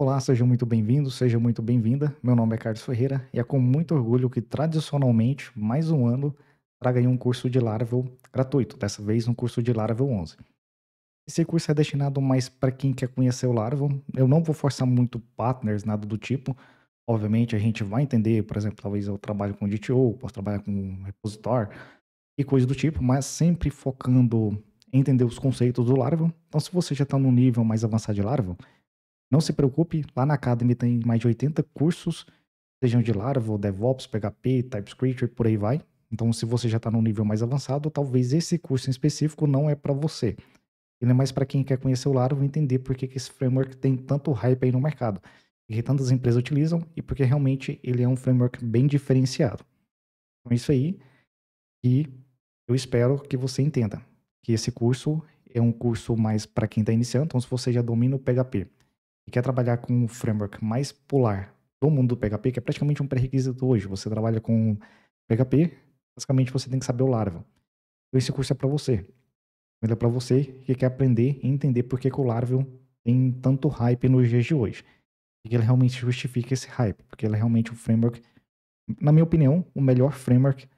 Olá, seja muito bem-vindo, seja muito bem-vinda. Meu nome é Carlos Ferreira e é com muito orgulho que, tradicionalmente, mais um ano, traga um curso de Laravel gratuito, dessa vez um curso de Laravel 11. Esse curso é destinado mais para quem quer conhecer o Laravel. Eu não vou forçar muito partners, nada do tipo. Obviamente, a gente vai entender, por exemplo, talvez eu trabalho com DTO, posso trabalhar com repositor e coisas do tipo, mas sempre focando em entender os conceitos do Laravel. Então, se você já está no nível mais avançado de Laravel, não se preocupe, lá na Academy tem mais de 80 cursos, sejam de Laravel, DevOps, PHP, TypeScript e por aí vai. Então, se você já está num nível mais avançado, talvez esse curso em específico não é para você. Ele é mais para quem quer conhecer o Laravel e entender por que, que esse framework tem tanto hype aí no mercado, e que tantas empresas utilizam e porque realmente ele é um framework bem diferenciado. Então, é isso aí. E eu espero que você entenda que esse curso é um curso mais para quem está iniciando. Então, se você já domina o PHP, e quer trabalhar com um framework mais polar do mundo do PHP, que é praticamente um pré-requisito hoje, você trabalha com PHP, basicamente você tem que saber o Laravel. Então esse curso é para você. Ele é para você que quer aprender e entender por que, que o Laravel tem tanto hype nos dias de hoje. E que ele realmente justifica esse hype, porque ele é realmente o framework, na minha opinião, o melhor framework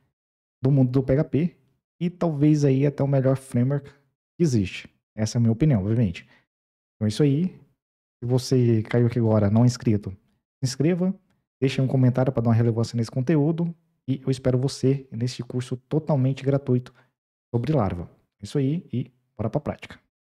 do mundo do PHP e talvez aí até o melhor framework que existe. Essa é a minha opinião, obviamente. Então é isso aí. Se você caiu aqui agora, não é inscrito, se inscreva, deixe um comentário para dar uma relevância nesse conteúdo e eu espero você neste curso totalmente gratuito sobre Larva. É isso aí e bora para a prática.